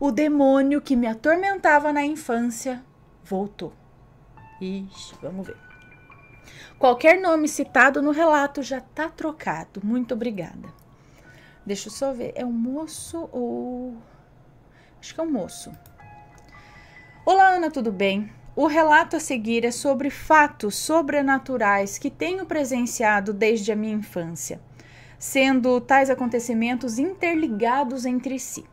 O demônio que me atormentava na infância voltou. Ixi, vamos ver. Qualquer nome citado no relato já tá trocado. Muito obrigada. Deixa eu só ver. É um moço ou. Acho que é um moço. Olá, Ana, tudo bem? O relato a seguir é sobre fatos sobrenaturais que tenho presenciado desde a minha infância, sendo tais acontecimentos interligados entre si.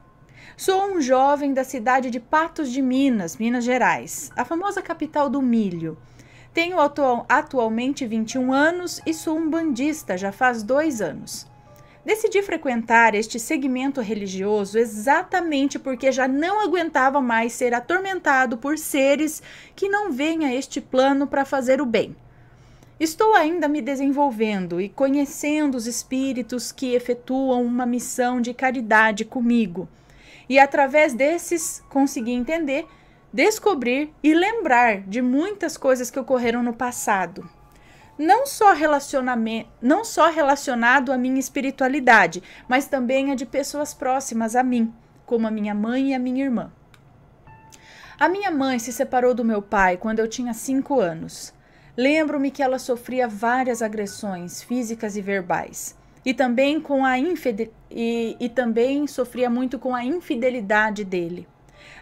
Sou um jovem da cidade de Patos de Minas, Minas Gerais, a famosa capital do milho. Tenho atual, atualmente 21 anos e sou um bandista já faz dois anos. Decidi frequentar este segmento religioso exatamente porque já não aguentava mais ser atormentado por seres que não vêm a este plano para fazer o bem. Estou ainda me desenvolvendo e conhecendo os espíritos que efetuam uma missão de caridade comigo e através desses consegui entender, descobrir e lembrar de muitas coisas que ocorreram no passado. Não só, relacionamento, não só relacionado à minha espiritualidade, mas também a de pessoas próximas a mim, como a minha mãe e a minha irmã. A minha mãe se separou do meu pai quando eu tinha 5 anos. Lembro-me que ela sofria várias agressões físicas e verbais e também com a infide... e, e também sofria muito com a infidelidade dele.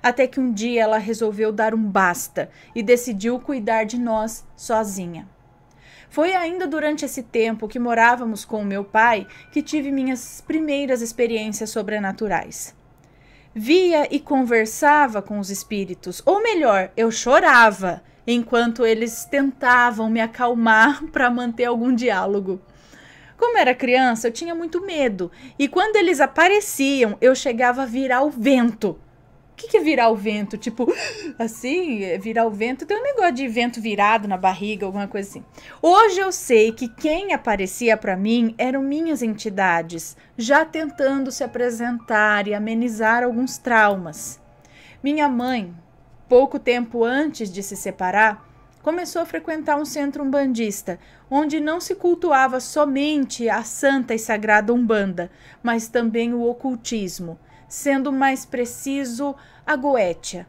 Até que um dia ela resolveu dar um basta e decidiu cuidar de nós sozinha. Foi ainda durante esse tempo que morávamos com meu pai que tive minhas primeiras experiências sobrenaturais. Via e conversava com os espíritos, ou melhor, eu chorava enquanto eles tentavam me acalmar para manter algum diálogo. Como era criança, eu tinha muito medo. E quando eles apareciam, eu chegava a virar o vento. O que, que é virar o vento? Tipo, assim, é virar o vento. Tem um negócio de vento virado na barriga, alguma coisa assim. Hoje eu sei que quem aparecia para mim eram minhas entidades, já tentando se apresentar e amenizar alguns traumas. Minha mãe, pouco tempo antes de se separar, começou a frequentar um centro umbandista, onde não se cultuava somente a santa e sagrada Umbanda, mas também o ocultismo, sendo mais preciso a Goetia.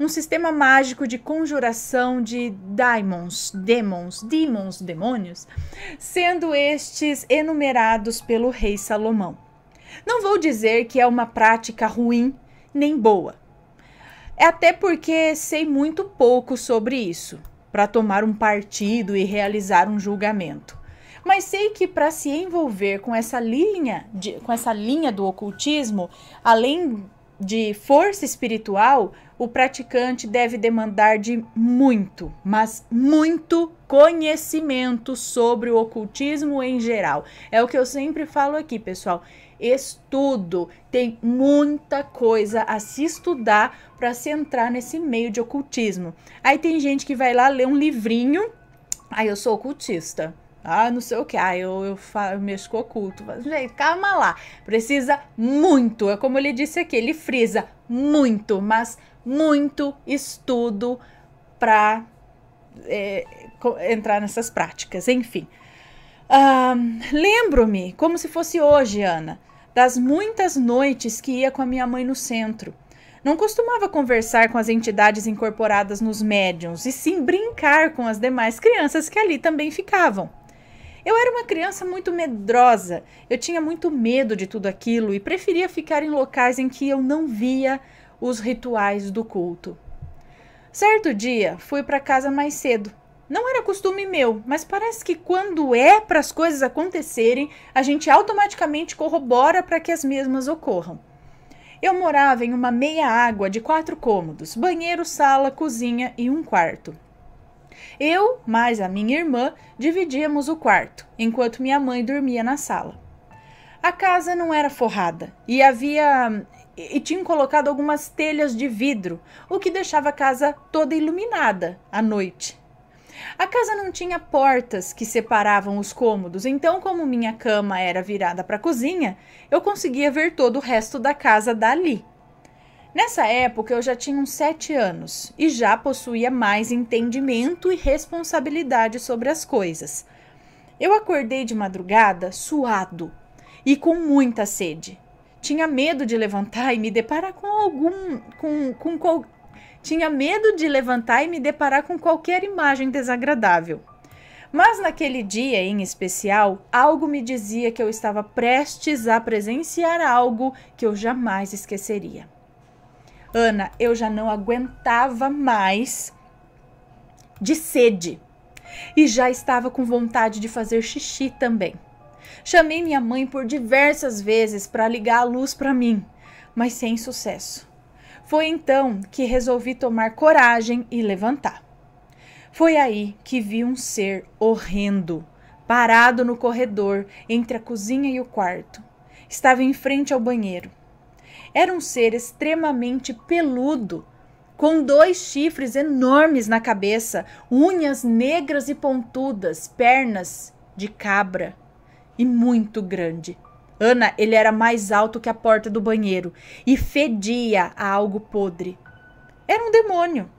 Um sistema mágico de conjuração de daimons, demons, demons, demônios, sendo estes enumerados pelo rei Salomão. Não vou dizer que é uma prática ruim nem boa, É até porque sei muito pouco sobre isso para tomar um partido e realizar um julgamento. Mas sei que para se envolver com essa linha, de, com essa linha do ocultismo, além de força espiritual, o praticante deve demandar de muito, mas muito conhecimento sobre o ocultismo em geral. É o que eu sempre falo aqui, pessoal estudo, tem muita coisa a se estudar para se entrar nesse meio de ocultismo. Aí tem gente que vai lá ler um livrinho, aí ah, eu sou ocultista. Ah, não sei o que. Ah, eu, eu, eu mexo com oculto. Mas, gente, calma lá. Precisa muito. É como ele disse aqui, ele frisa muito, mas muito estudo para é, entrar nessas práticas. Enfim. Ah, Lembro-me, como se fosse hoje, Ana, das muitas noites que ia com a minha mãe no centro. Não costumava conversar com as entidades incorporadas nos médiums, e sim brincar com as demais crianças que ali também ficavam. Eu era uma criança muito medrosa, eu tinha muito medo de tudo aquilo e preferia ficar em locais em que eu não via os rituais do culto. Certo dia, fui para casa mais cedo não era costume meu, mas parece que quando é para as coisas acontecerem, a gente automaticamente corrobora para que as mesmas ocorram. Eu morava em uma meia água de quatro cômodos, banheiro, sala, cozinha e um quarto. Eu, mais a minha irmã, dividíamos o quarto, enquanto minha mãe dormia na sala. A casa não era forrada e havia e tinham colocado algumas telhas de vidro, o que deixava a casa toda iluminada à noite. A casa não tinha portas que separavam os cômodos, então, como minha cama era virada para a cozinha, eu conseguia ver todo o resto da casa dali. Nessa época eu já tinha uns sete anos e já possuía mais entendimento e responsabilidade sobre as coisas. Eu acordei de madrugada suado e com muita sede. Tinha medo de levantar e me deparar com algum com, com, tinha medo de levantar e me deparar com qualquer imagem desagradável. Mas naquele dia em especial, algo me dizia que eu estava prestes a presenciar algo que eu jamais esqueceria. Ana, eu já não aguentava mais de sede e já estava com vontade de fazer xixi também. Chamei minha mãe por diversas vezes para ligar a luz para mim, mas sem sucesso. Foi então que resolvi tomar coragem e levantar. Foi aí que vi um ser horrendo, parado no corredor entre a cozinha e o quarto. Estava em frente ao banheiro. Era um ser extremamente peludo, com dois chifres enormes na cabeça, unhas negras e pontudas, pernas de cabra e muito grande. Ana, ele era mais alto que a porta do banheiro e fedia a algo podre. Era um demônio.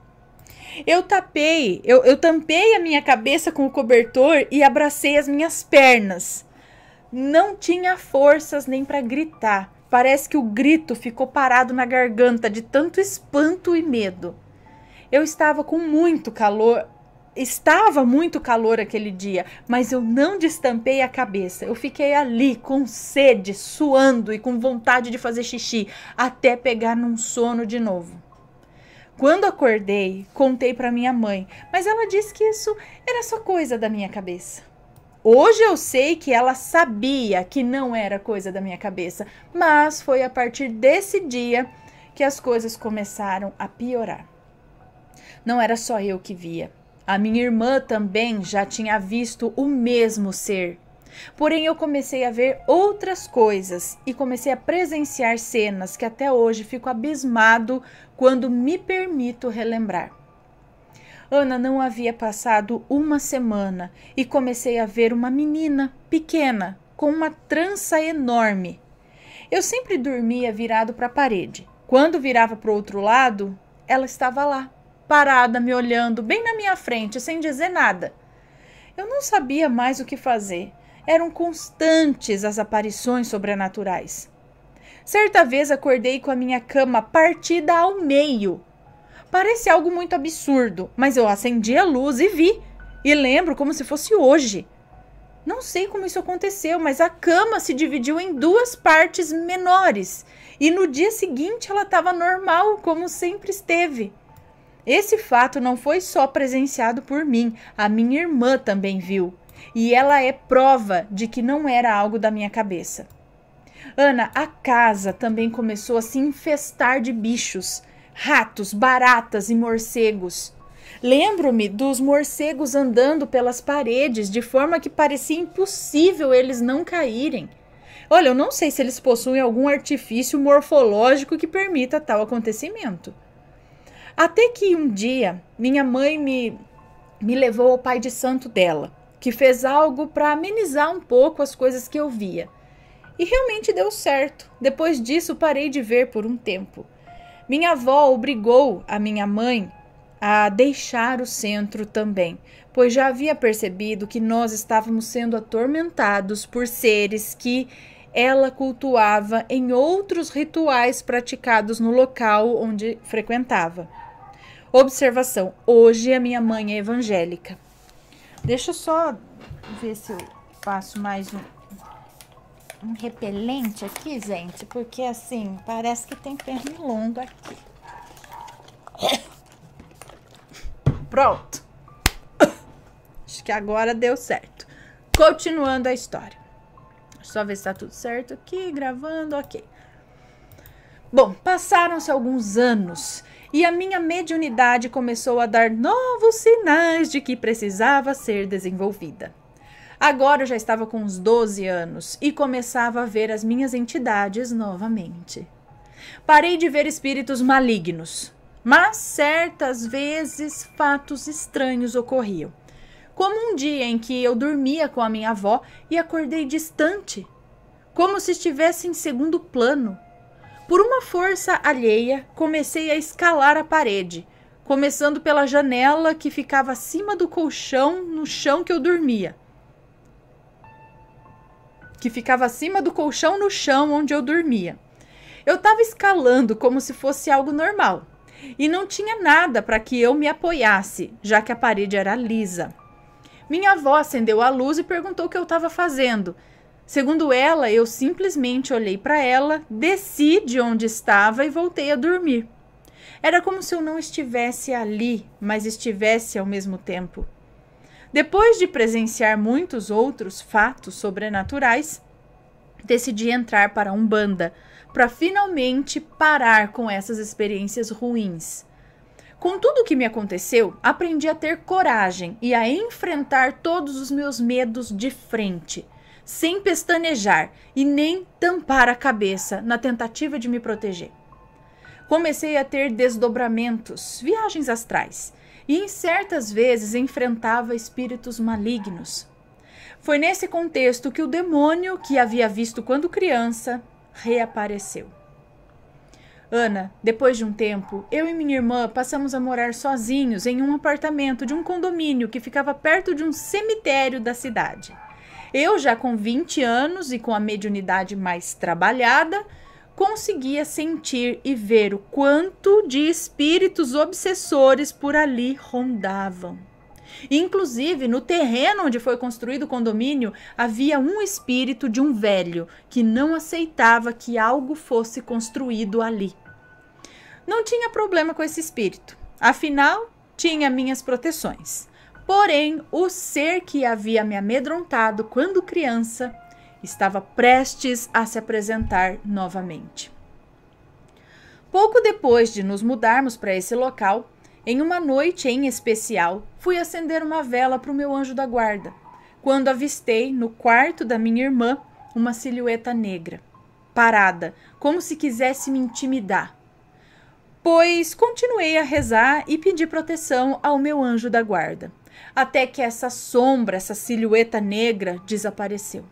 Eu tapei, eu, eu tampei a minha cabeça com o cobertor e abracei as minhas pernas. Não tinha forças nem para gritar. Parece que o grito ficou parado na garganta de tanto espanto e medo. Eu estava com muito calor estava muito calor aquele dia, mas eu não destampei a cabeça. Eu fiquei ali com sede, suando e com vontade de fazer xixi, até pegar num sono de novo. Quando acordei, contei para minha mãe, mas ela disse que isso era só coisa da minha cabeça. Hoje eu sei que ela sabia que não era coisa da minha cabeça, mas foi a partir desse dia que as coisas começaram a piorar. Não era só eu que via, a minha irmã também já tinha visto o mesmo ser. Porém, eu comecei a ver outras coisas e comecei a presenciar cenas que até hoje fico abismado quando me permito relembrar. Ana não havia passado uma semana e comecei a ver uma menina pequena com uma trança enorme. Eu sempre dormia virado para a parede. Quando virava para o outro lado, ela estava lá, parada me olhando bem na minha frente, sem dizer nada. Eu não sabia mais o que fazer. Eram constantes as aparições sobrenaturais. Certa vez acordei com a minha cama partida ao meio. Parece algo muito absurdo, mas eu acendi a luz e vi. E lembro como se fosse hoje. Não sei como isso aconteceu, mas a cama se dividiu em duas partes menores. E no dia seguinte ela estava normal, como sempre esteve. Esse fato não foi só presenciado por mim, a minha irmã também viu, e ela é prova de que não era algo da minha cabeça. Ana, a casa também começou a se infestar de bichos, ratos, baratas e morcegos. Lembro-me dos morcegos andando pelas paredes de forma que parecia impossível eles não caírem. Olha, eu não sei se eles possuem algum artifício morfológico que permita tal acontecimento. Até que um dia minha mãe me, me levou ao pai de santo dela, que fez algo para amenizar um pouco as coisas que eu via. E realmente deu certo. Depois disso, parei de ver por um tempo. Minha avó obrigou a minha mãe a deixar o centro também, pois já havia percebido que nós estávamos sendo atormentados por seres que ela cultuava em outros rituais praticados no local onde frequentava. Observação: hoje a minha mãe é evangélica. Deixa eu só ver se eu faço mais um, um repelente aqui, gente, porque assim parece que tem longa aqui. Pronto. Acho que agora deu certo. Continuando a história. Só ver se tá tudo certo aqui, gravando, ok. Bom, passaram-se alguns anos e a minha mediunidade começou a dar novos sinais de que precisava ser desenvolvida. Agora eu já estava com uns 12 anos e começava a ver as minhas entidades novamente. Parei de ver espíritos malignos, mas certas vezes fatos estranhos ocorriam. Como um dia em que eu dormia com a minha avó e acordei distante, como se estivesse em segundo plano, por uma força alheia, comecei a escalar a parede, começando pela janela que ficava acima do colchão no chão que eu dormia. Que ficava acima do colchão no chão onde eu dormia. Eu estava escalando como se fosse algo normal e não tinha nada para que eu me apoiasse, já que a parede era lisa. Minha avó acendeu a luz e perguntou o que eu estava fazendo. Segundo ela, eu simplesmente olhei para ela, desci de onde estava e voltei a dormir. Era como se eu não estivesse ali, mas estivesse ao mesmo tempo. Depois de presenciar muitos outros fatos sobrenaturais, decidi entrar para Umbanda, para finalmente parar com essas experiências ruins. Com tudo o que me aconteceu, aprendi a ter coragem e a enfrentar todos os meus medos de frente sem pestanejar e nem tampar a cabeça na tentativa de me proteger. Comecei a ter desdobramentos, viagens astrais, e em certas vezes enfrentava espíritos malignos. Foi nesse contexto que o demônio que havia visto quando criança reapareceu. Ana, depois de um tempo, eu e minha irmã passamos a morar sozinhos em um apartamento de um condomínio que ficava perto de um cemitério da cidade. Eu já com 20 anos e com a mediunidade mais trabalhada, conseguia sentir e ver o quanto de espíritos obsessores por ali rondavam. Inclusive, no terreno onde foi construído o condomínio, havia um espírito de um velho que não aceitava que algo fosse construído ali. Não tinha problema com esse espírito, afinal, tinha minhas proteções. Porém, o ser que havia me amedrontado quando criança estava prestes a se apresentar novamente. Pouco depois de nos mudarmos para esse local, em uma noite em especial, fui acender uma vela para o meu anjo da guarda, quando avistei no quarto da minha irmã uma silhueta negra, parada, como se quisesse me intimidar. Pois continuei a rezar e pedi proteção ao meu anjo da guarda até que essa sombra, essa silhueta negra desapareceu.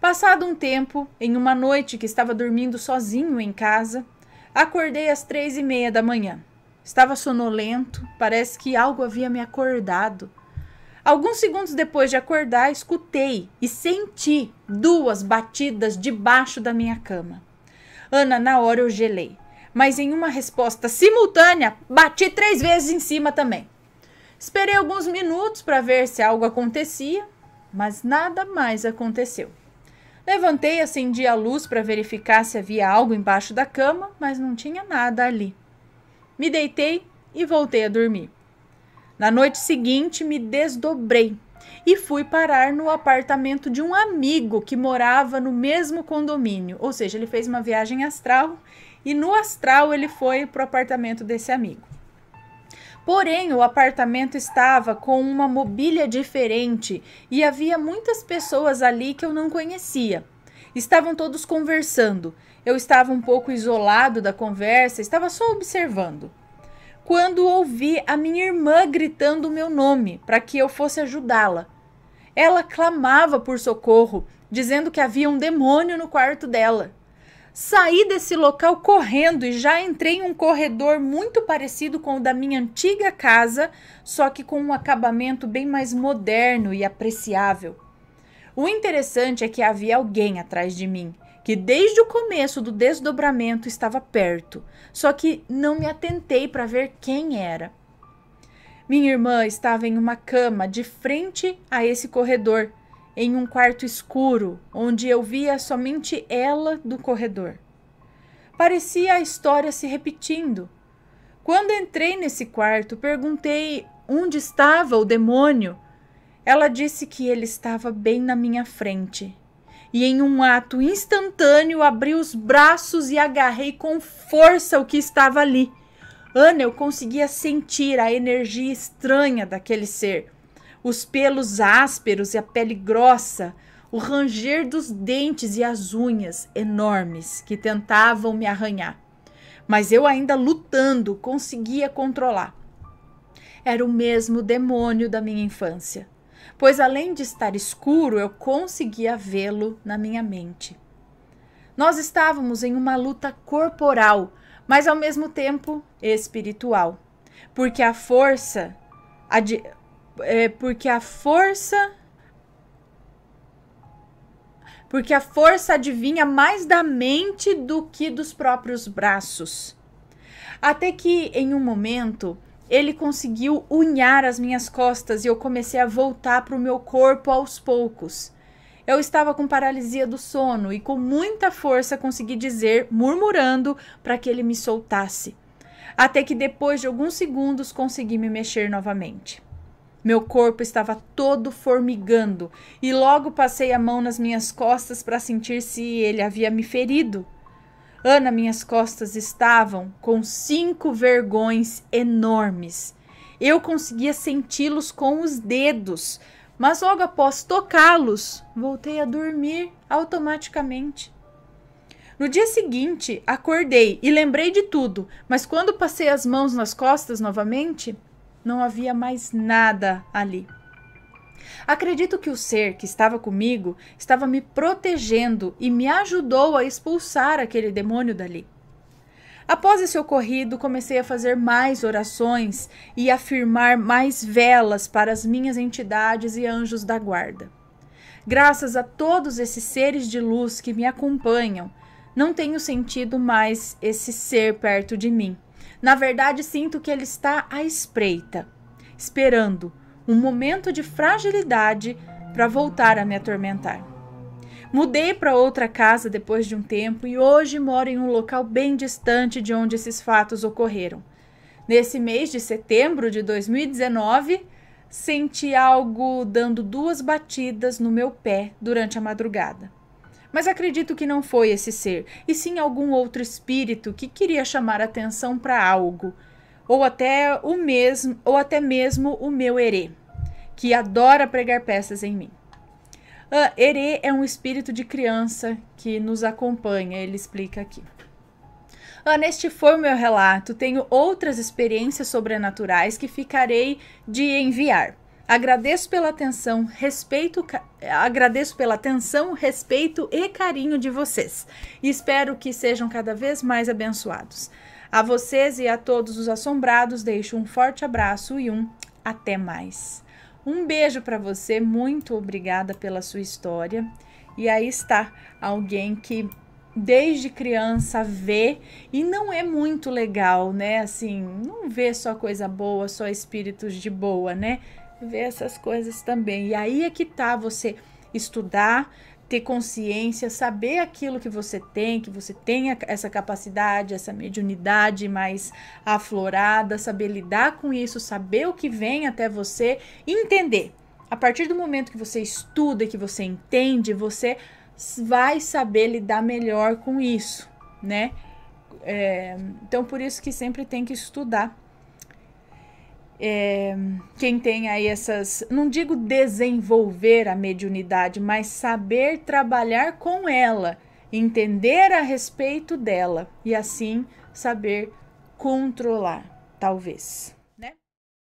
Passado um tempo, em uma noite que estava dormindo sozinho em casa, acordei às três e meia da manhã. Estava sonolento, parece que algo havia me acordado. Alguns segundos depois de acordar, escutei e senti duas batidas debaixo da minha cama. Ana, na hora eu gelei, mas em uma resposta simultânea, bati três vezes em cima também. Esperei alguns minutos para ver se algo acontecia, mas nada mais aconteceu. Levantei, acendi a luz para verificar se havia algo embaixo da cama, mas não tinha nada ali. Me deitei e voltei a dormir. Na noite seguinte, me desdobrei e fui parar no apartamento de um amigo que morava no mesmo condomínio. Ou seja, ele fez uma viagem astral e no astral ele foi para o apartamento desse amigo. Porém, o apartamento estava com uma mobília diferente e havia muitas pessoas ali que eu não conhecia. Estavam todos conversando. Eu estava um pouco isolado da conversa, estava só observando. Quando ouvi a minha irmã gritando o meu nome para que eu fosse ajudá-la. Ela clamava por socorro, dizendo que havia um demônio no quarto dela. Saí desse local correndo e já entrei em um corredor muito parecido com o da minha antiga casa, só que com um acabamento bem mais moderno e apreciável. O interessante é que havia alguém atrás de mim, que desde o começo do desdobramento estava perto, só que não me atentei para ver quem era. Minha irmã estava em uma cama de frente a esse corredor em um quarto escuro, onde eu via somente ela do corredor. Parecia a história se repetindo. Quando entrei nesse quarto, perguntei onde estava o demônio. Ela disse que ele estava bem na minha frente. E em um ato instantâneo, abri os braços e agarrei com força o que estava ali. Ana, eu conseguia sentir a energia estranha daquele ser os pelos ásperos e a pele grossa, o ranger dos dentes e as unhas enormes que tentavam me arranhar. Mas eu, ainda lutando, conseguia controlar. Era o mesmo demônio da minha infância, pois além de estar escuro, eu conseguia vê-lo na minha mente. Nós estávamos em uma luta corporal, mas ao mesmo tempo espiritual, porque a força, a, é porque a força porque a força adivinha mais da mente do que dos próprios braços. Até que em um momento ele conseguiu unhar as minhas costas e eu comecei a voltar para o meu corpo aos poucos. Eu estava com paralisia do sono e com muita força consegui dizer, murmurando, para que ele me soltasse. Até que depois de alguns segundos consegui me mexer novamente. Meu corpo estava todo formigando e logo passei a mão nas minhas costas para sentir se ele havia me ferido. Ana, minhas costas estavam com cinco vergões enormes. Eu conseguia senti-los com os dedos, mas logo após tocá-los, voltei a dormir automaticamente. No dia seguinte, acordei e lembrei de tudo, mas quando passei as mãos nas costas novamente, não havia mais nada ali. Acredito que o ser que estava comigo estava me protegendo e me ajudou a expulsar aquele demônio dali. Após esse ocorrido, comecei a fazer mais orações e afirmar mais velas para as minhas entidades e anjos da guarda. Graças a todos esses seres de luz que me acompanham, não tenho sentido mais esse ser perto de mim. Na verdade, sinto que ele está à espreita, esperando um momento de fragilidade para voltar a me atormentar. Mudei para outra casa depois de um tempo e hoje moro em um local bem distante de onde esses fatos ocorreram. Nesse mês de setembro de 2019, senti algo dando duas batidas no meu pé durante a madrugada. Mas acredito que não foi esse ser, e sim algum outro espírito que queria chamar atenção para algo, ou até o mesmo, ou até mesmo o meu erê, que adora pregar peças em mim. Uh, erê é um espírito de criança que nos acompanha, ele explica aqui. Neste foi o meu relato. Tenho outras experiências sobrenaturais que ficarei de enviar. Agradeço pela atenção, respeito, agradeço pela atenção, respeito e carinho de vocês. E espero que sejam cada vez mais abençoados. A vocês e a todos os assombrados deixo um forte abraço e um até mais. Um beijo para você, muito obrigada pela sua história. E aí está alguém que desde criança vê e não é muito legal, né? Assim, não vê só coisa boa, só espíritos de boa, né? ver essas coisas também. E aí é que tá você estudar, ter consciência, saber aquilo que você tem, que você tenha essa capacidade, essa mediunidade mais aflorada, saber lidar com isso, saber o que vem até você entender. A partir do momento que você estuda que você entende, você vai saber lidar melhor com isso, né? É, então, por isso que sempre tem que estudar é, quem tem aí essas, não digo desenvolver a mediunidade, mas saber trabalhar com ela, entender a respeito dela e assim saber controlar, talvez.